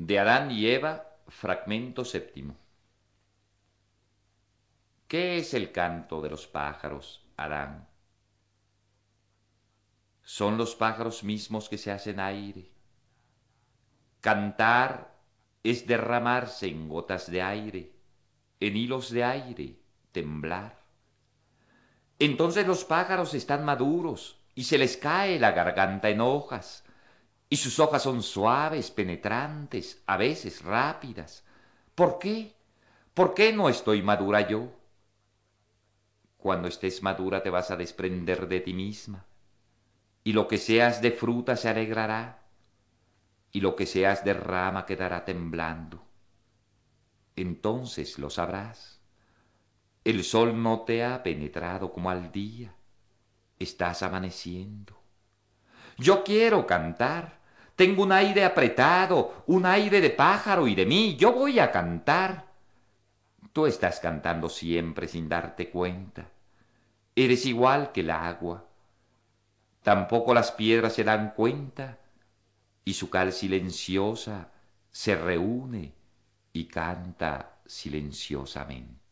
De Adán y Eva, fragmento séptimo. ¿Qué es el canto de los pájaros, Adán? Son los pájaros mismos que se hacen aire. Cantar es derramarse en gotas de aire, en hilos de aire, temblar. Entonces los pájaros están maduros y se les cae la garganta en hojas, y sus hojas son suaves, penetrantes, a veces rápidas. ¿Por qué? ¿Por qué no estoy madura yo? Cuando estés madura te vas a desprender de ti misma, y lo que seas de fruta se alegrará, y lo que seas de rama quedará temblando. Entonces lo sabrás. El sol no te ha penetrado como al día. Estás amaneciendo. Yo quiero cantar. Tengo un aire apretado, un aire de pájaro y de mí. Yo voy a cantar. Tú estás cantando siempre sin darte cuenta. Eres igual que el agua. Tampoco las piedras se dan cuenta y su cal silenciosa se reúne y canta silenciosamente.